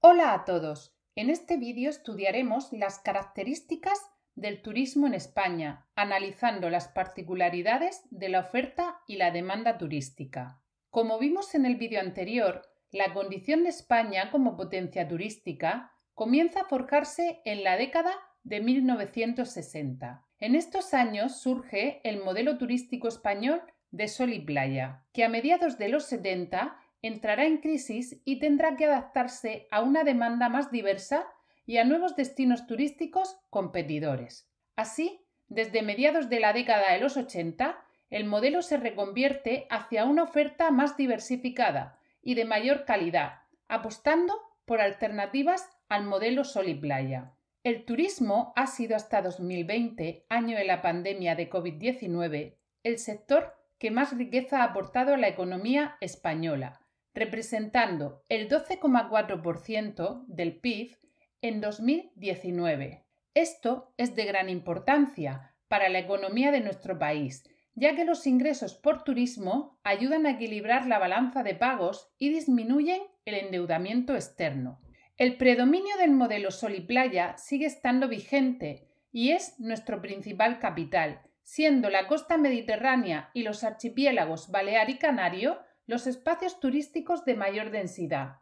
Hola a todos. En este vídeo estudiaremos las características del turismo en España, analizando las particularidades de la oferta y la demanda turística. Como vimos en el vídeo anterior, la condición de España como potencia turística comienza a forjarse en la década de 1960. En estos años surge el modelo turístico español de sol y playa, que a mediados de los 70 entrará en crisis y tendrá que adaptarse a una demanda más diversa y a nuevos destinos turísticos competidores. Así, desde mediados de la década de los 80, el modelo se reconvierte hacia una oferta más diversificada y de mayor calidad, apostando por alternativas al modelo sol y playa. El turismo ha sido hasta 2020, año de la pandemia de COVID-19, el sector que más riqueza ha aportado a la economía española, representando el 12,4% del PIB en 2019. Esto es de gran importancia para la economía de nuestro país, ya que los ingresos por turismo ayudan a equilibrar la balanza de pagos y disminuyen el endeudamiento externo. El predominio del modelo sol y playa sigue estando vigente y es nuestro principal capital, siendo la costa mediterránea y los archipiélagos Balear y Canario los espacios turísticos de mayor densidad.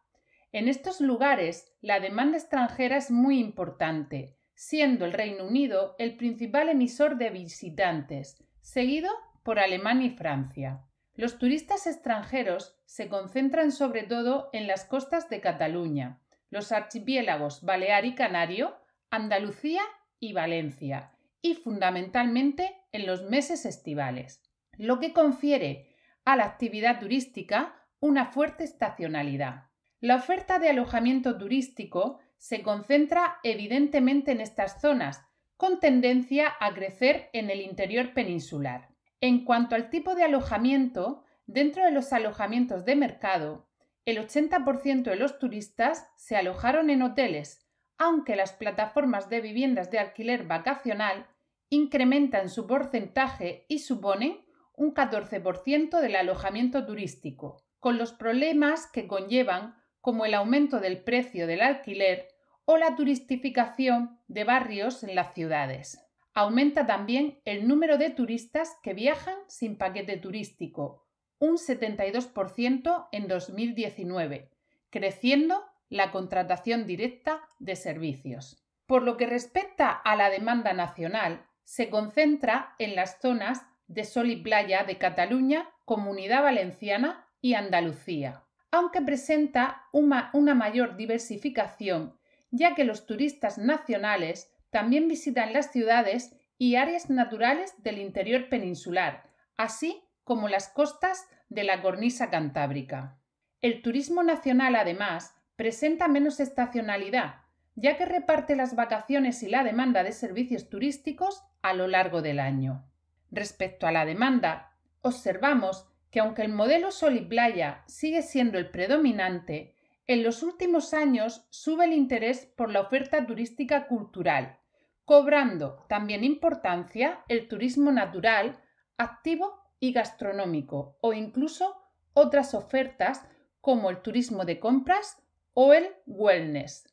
En estos lugares la demanda extranjera es muy importante, siendo el Reino Unido el principal emisor de visitantes, seguido por Alemania y Francia. Los turistas extranjeros se concentran sobre todo en las costas de Cataluña, los archipiélagos Balear y Canario, Andalucía y Valencia, y fundamentalmente en los meses estivales, lo que confiere a la actividad turística una fuerte estacionalidad. La oferta de alojamiento turístico se concentra evidentemente en estas zonas, con tendencia a crecer en el interior peninsular. En cuanto al tipo de alojamiento, dentro de los alojamientos de mercado, el 80% de los turistas se alojaron en hoteles, aunque las plataformas de viviendas de alquiler vacacional incrementan su porcentaje y suponen un 14% del alojamiento turístico, con los problemas que conllevan como el aumento del precio del alquiler o la turistificación de barrios en las ciudades. Aumenta también el número de turistas que viajan sin paquete turístico, un 72% en 2019, creciendo la contratación directa de servicios. Por lo que respecta a la demanda nacional, se concentra en las zonas de sol y playa de Cataluña, Comunidad Valenciana y Andalucía, aunque presenta una, mayor diversificación, ya que los turistas nacionales también visitan las ciudades y áreas naturales del interior peninsular, así como las costas de la cornisa cantábrica. El turismo nacional, además, presenta menos estacionalidad, ya que reparte las vacaciones y la demanda de servicios turísticos a lo largo del año. Respecto a la demanda, observamos que aunque el modelo sol y playa sigue siendo el predominante, en los últimos años sube el interés por la oferta turística cultural, cobrando también importancia el turismo natural, activo y gastronómico, o incluso otras ofertas como el turismo de compras o el wellness.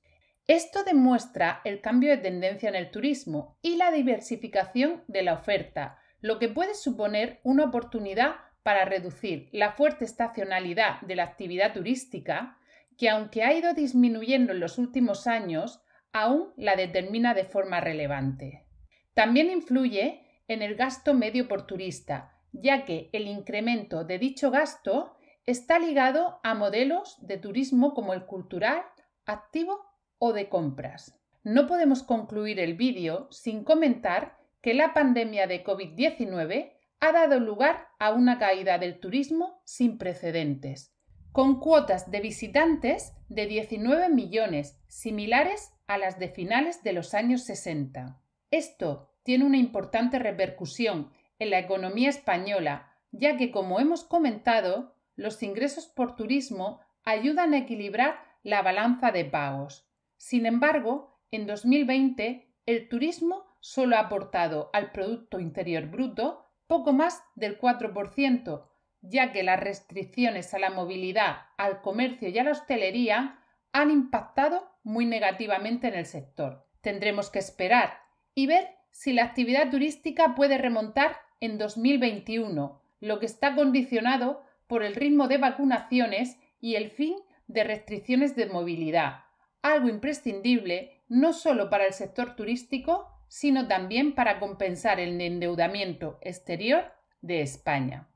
Esto demuestra el cambio de tendencia en el turismo y la diversificación de la oferta, lo que puede suponer una oportunidad para reducir la fuerte estacionalidad de la actividad turística, que aunque ha ido disminuyendo en los últimos años, aún la determina de forma relevante. También influye en el gasto medio por turista, ya que el incremento de dicho gasto está ligado a modelos de turismo como el cultural, activo o de compras. No podemos concluir el vídeo sin comentar que la pandemia de COVID-19 ha dado lugar a una caída del turismo sin precedentes, con cuotas de visitantes de 19 millones, similares a las de finales de los años 60. Esto tiene una importante repercusión en la economía española, ya que, como hemos comentado, los ingresos por turismo ayudan a equilibrar la balanza de pagos. Sin embargo, en 2020 el turismo solo ha aportado al Producto Interior Bruto poco más del 4%, ya que las restricciones a la movilidad, al comercio y a la hostelería han impactado muy negativamente en el sector. Tendremos que esperar y ver si la actividad turística puede remontar en 2021, lo que está condicionado por el ritmo de vacunaciones y el fin de restricciones de movilidad, algo imprescindible no solo para el sector turístico, sino también para compensar el endeudamiento exterior de España.